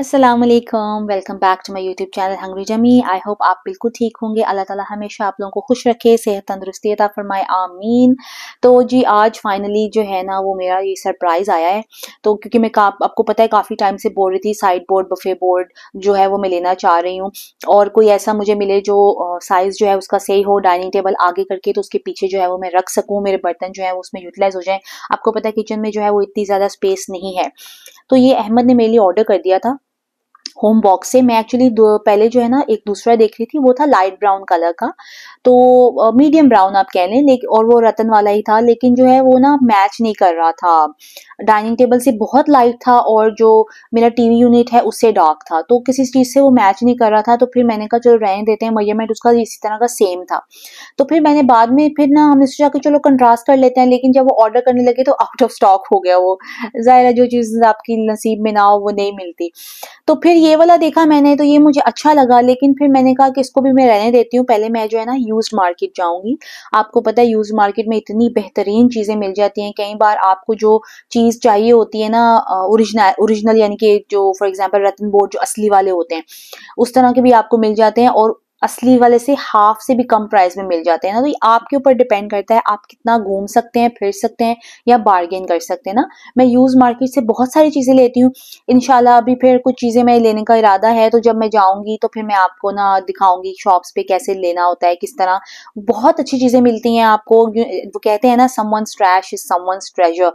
Aslam welcome back to my YouTube channel hungry जमी I hope आप बिल्कुल ठीक होंगे अल्लाह ताला हमेशा आप लोगों को खुश रखे सेहत तंदरुस्ती अता फरमाए आमीन तो जी आज फाइनली जो है ना वो मेरा ये सरप्राइज़ आया है तो क्योंकि मैं का, आपको पता है काफ़ी टाइम से बोल रही थी साइड बोर्ड बफे बोर्ड जो है वो मैं लेना चाह रही हूँ और कोई ऐसा मुझे मिले जो साइज़ जो है उसका सही हो डाइनिंग टेबल आगे करके तो उसके पीछे जो है वो मैं रख सकूँ मेरे बर्तन जो है वो उसमें यूटिलाइज़ हो जाए आपको पता है किचन में जो है वो इतनी ज़्यादा स्पेस नहीं है तो ये अहमद ने मेरे लिए ऑर्डर कर दिया था होम बॉक्स से मैं एक्चुअली पहले जो है ना एक दूसरा देख रही थी वो था लाइट ब्राउन कलर का तो मीडियम ब्राउन आप कह लें लेकिन और वो रतन वाला ही था लेकिन जो है वो ना मैच नहीं कर रहा था डाइनिंग टेबल से बहुत लाइट था और जो मेरा टीवी यूनिट है उससे डार्क था तो किसी चीज़ से वो मैच नहीं कर रहा था तो फिर मैंने कहा चलो रहने देते हैं मेजरमेंट तो उसका इसी तरह का सेम था तो फिर मैंने बाद में फिर ना हमने सोचा कि चलो कंट्रास्ट कर लेते हैं लेकिन जब वो ऑर्डर करने लगे तो आउट ऑफ स्टॉक हो गया वो ज़ाहिर जो चीज़ आपकी नसीब में ना हो वो नहीं मिलती तो फिर ये वाला देखा मैंने तो ये मुझे अच्छा लगा लेकिन फिर मैंने कहा कि इसको भी मैं रहने देती हूँ पहले मैं जो है ना यूज मार्केट जाऊंगी आपको पता है यूज मार्केट में इतनी बेहतरीन चीज़ें मिल जाती हैं कई बार आपको जो चीज़ चाहिए होती है ना ओरिजिनल ओरिजिनल यानी कि जो फॉर एग्जाम्पल रतन बोर्ड जो असली वाले होते हैं उस तरह के भी आपको मिल जाते हैं और असली वाले से हाफ से भी कम प्राइस में मिल जाते हैं ना तो ये आपके ऊपर डिपेंड करता है आप कितना घूम सकते हैं फिर सकते हैं या बार्गेन कर सकते हैं ना मैं यूज़ मार्केट से बहुत सारी चीज़ें लेती हूँ इनशाला अभी फिर कुछ चीज़ें मैं लेने का इरादा है तो जब मैं जाऊँगी तो फिर मैं आपको ना दिखाऊँगी शॉप्स पे कैसे लेना होता है किस तरह बहुत अच्छी चीज़ें मिलती हैं आपको वो कहते हैं ना someone's trash is someone's treasure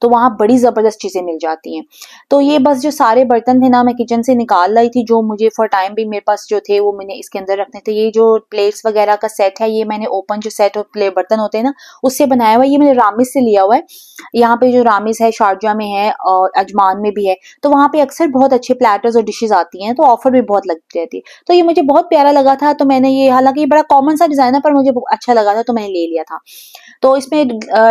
तो वहाँ बड़ी ज़बरदस्त चीज़ें मिल जाती हैं तो ये बस जो सारे बर्तन थे ना मैं किचन से निकाल लाई थी जो मुझे फॉर टाइम भी मेरे पास जो थे वो मैंने इसके अंदर रखने थे तो ये जो प्लेट्स वगैरह का सेट है ये मैंने ओपन जो सेट और प्ले बर्तन होते हैं ना उससे बनाया हुआ ये मैंने रामिस से लिया हुआ है यहाँ पे जो रामिस है शारजा में है और अजमान में भी है तो वहाँ पे अक्सर बहुत अच्छे प्लेटर्स और डिशेज आती हैं तो ऑफर भी बहुत लगती रहती है तो ये मुझे बहुत प्यारा लगा था तो मैंने ये हालांकि ये बड़ा कॉमन सा डिज़ाइन है पर मुझे अच्छा लगा था तो मैंने ले लिया था तो इसमें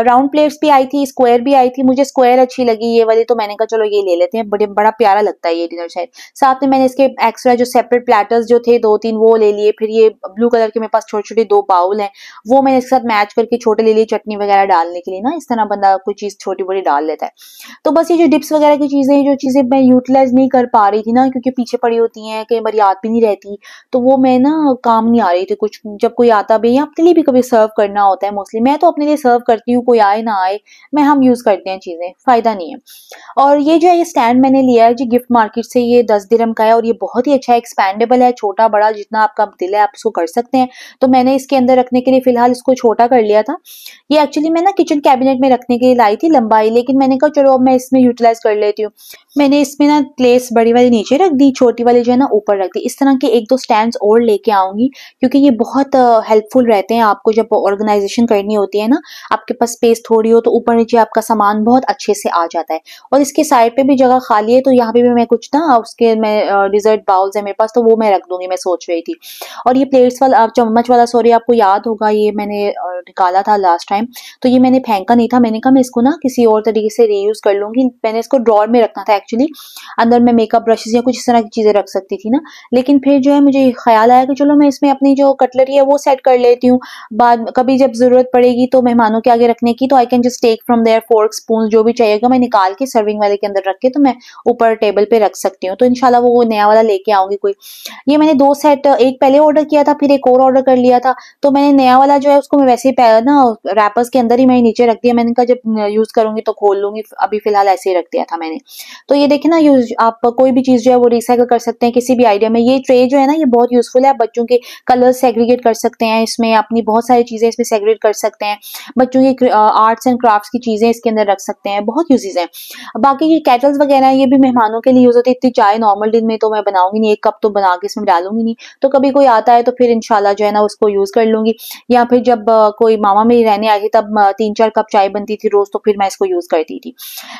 राउंड प्लेट्स भी आई थी स्क्वायर भी आई थी मुझे स्क्वायर अच्छी लगी ये वाली तो मैंने कहा चलो ये ले लेते हैं बड़े बड़ा प्यारा लगता है ये डिनर सेट साथ में मैंने इसके एक्स्ट्रा जो सेपरेट प्लेटर्स जो थे दो तीन वो ले लिए लिए फिर ये ब्लू कलर के मेरे पास छोटे छोटे दो बाउल हैं वो मैंने इसके साथ मैच करके छोटे ले लिए चटनी वगैरह डालने के लिए ना इस तरह बंदा कोई चीज़ छोटी बड़ी डाल लेता है तो बस ये जो डिप्स वगैरह की चीज़ें जो चीज़ें मैं यूटिलाइज नहीं कर पा रही थी ना क्योंकि पीछे पड़ी होती हैं कई बार याद भी नहीं रहती तो वो मैं ना काम नहीं आ रही थी कुछ जब कोई आता भी या अपने लिए भी कभी सर्व करना होता है मोस्टली मैं तो अपने लिए सर्व करती हूँ कोई आए ना आए मैं हम यूज़ करते हैं चीज़ें फ़ायदा नहीं है और ये जो है ये स्टैंड मैंने लिया है जी गिफ्ट मार्केट से ये दस दिरम का है और ये बहुत ही अच्छा एक्सपेंडेबल है छोटा बड़ा जितना आपका दिल है आप इसको कर सकते हैं तो मैंने इसके अंदर रखने के लिए फिलहाल इसको छोटा कर लिया था ये एक्चुअली मैं ना किचन कैबिनेट में रखने के लिए लाई थी लंबाई लेकिन मैंने कहा चलो अब मैं इसमें यूटिलाइज कर लेती हूँ मैंने इसमें ना प्लेस बड़ी वाली नीचे रख दी छोटी वाली जो है ना ऊपर रख दी इस तरह के एक दो स्टैंड और लेके आऊंगी क्योंकि ये बहुत हेल्पफुल रहते हैं आपको जब ऑर्गेनाइजेशन करनी होती है ना आपके पास स्पेस थोड़ी हो तो ऊपर नीचे आपका सामान बहुत अच्छे से आ जाता है और इसके साइड पे भी जगह खाली है तो यहाँ पे भी मैं कुछ ना उसके मैं डिजर्ट बाउल्स है मेरे पास तो वो मैं रख दूंगी मैं सोच रही थी और ये प्लेट्स वाला चम्मच वाला सॉरी आपको याद होगा ये मैंने निकाला था लास्ट टाइम तो ये मैंने फेंका नहीं था मैंने कहा मैं इसको ना किसी और तरीके से रीयूज़ कर लूँगी मैंने इसको ड्रॉर में रखना था एक्चुअली अंदर मैं मेकअप ब्रशेज़ या कुछ इस तरह की चीज़ें रख सकती थी ना लेकिन फिर जो है मुझे ख्याल आया कि चलो मैं इसमें अपनी जो कटलरी है वो सेट कर लेती हूँ बाद कभी जब ज़रूरत पड़ेगी तो मेहमानों के आगे रखने की तो I can just take from there fork spoon जो भी चाहिएगा मैं निकाल के सर्विंग वाले के अंदर रख के तो मैं ऊपर टेबल पर रख सकती हूँ तो इनशाला वो नया वाला लेके आऊँगी कोई ये मैंने दो सेट एक पहले पहले ऑर्डर किया था फिर एक और ऑर्डर कर लिया था तो मैंने नया वाला जो है उसको मैं वैसे ही ना रैपर्स के अंदर ही मैंने नीचे रख दिया मैंने कहा जब यूज करूंगी तो खोल लूंगी अभी फिलहाल ऐसे ही रख दिया था मैंने तो ये देखे ना यूज आप कोई भी चीज जो है वो रिसाइकल कर सकते हैं किसी भी आइडिया में ये ट्रे जो है ना ये बहुत यूजफुल है बच्चों के कलर सेग्रीगेट कर सकते हैं इसमें अपनी बहुत सारी चीजें इसमें सेग्रीगेट कर सकते हैं बच्चों की आर्ट्स एंड क्राफ्ट की चीजें इसके अंदर रख सकते हैं बहुत यूजेज है बाकी ये कैटल्स वगैरह ये भी मेहमानों के लिए यूज होते इतनी चाय नॉर्मल दिन में तो मैं बनाऊंगी नहीं एक कप तो बना के इसमें डालूंगी नहीं तो कभी कोई कोई आता है तो फिर इनशाला जो है ना उसको यूज कर लूंगी या फिर जब कोई मामा मेरी रहने आई तब तीन चार कप चाय बनती थी रोज तो फिर मैं इसको यूज करती थी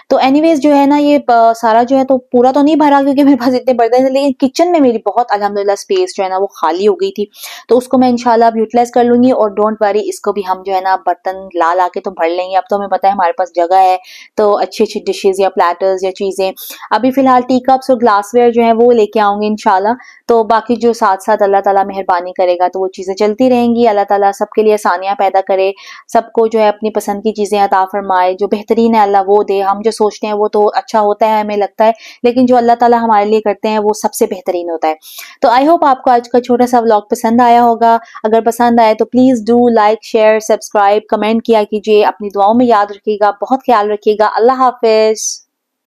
तो एनी जो है ना ये सारा जो है तो पूरा तो नहीं भरा क्योंकि मेरे पास इतने बर्तन थे लेकिन किचन में मेरी बहुत अलहमदिल्ला स्पेस जो है ना वो खाली हो गई थी तो उसको मैं इनशाला अब यूटिलाइज कर लूंगी और डोंट वरी इसको भी हम जो है ना बर्तन ला ला के तो भर लेंगे अब तो हमें पता है हमारे पास जगह है तो अच्छी अच्छी डिशेज या प्लेटर्स या चीजें अभी फिलहाल टी कप्स और ग्लासवेयर जो है वो लेके आऊंगी इनशाला तो बाकी जो साथ साथ अल्लाह ताला मेहरबानी करेगा तो वो चीज़ें चलती रहेंगी अल्लाह ताला सबके लिए आसानियाँ पैदा करे सबको जो है अपनी पसंद की चीज़ें अता फरमाए जो बेहतरीन है अल्लाह वो दे हम जो सोचते हैं वो तो अच्छा होता है हमें लगता है लेकिन जो अल्लाह ताला हमारे लिए करते हैं वो सबसे बेहतरीन होता है तो आई होप आपको आज का छोटा सा व्लॉग पसंद आया होगा अगर पसंद आए तो please do like share subscribe comment किया कीजिए अपनी दुआओं में याद रखिएगा बहुत ख्याल रखिएगा अल्लाह हाफिज़